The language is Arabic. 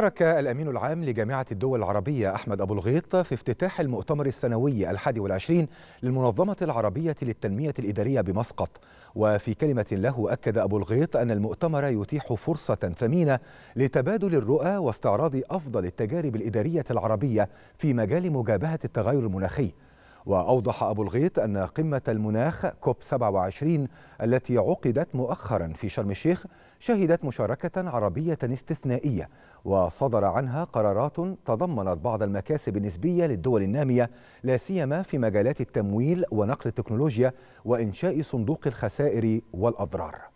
شارك الأمين العام لجامعة الدول العربية أحمد أبو الغيط في افتتاح المؤتمر السنوي الحادي والعشرين للمنظمة العربية للتنمية الإدارية بمسقط وفي كلمة له أكد أبو الغيط أن المؤتمر يتيح فرصة ثمينة لتبادل الرؤى واستعراض أفضل التجارب الإدارية العربية في مجال مجابهة التغير المناخي وأوضح أبو الغيط أن قمة المناخ كوب 27 التي عقدت مؤخرا في شرم الشيخ شهدت مشاركة عربية استثنائية وصدر عنها قرارات تضمنت بعض المكاسب النسبية للدول النامية لا سيما في مجالات التمويل ونقل التكنولوجيا وإنشاء صندوق الخسائر والأضرار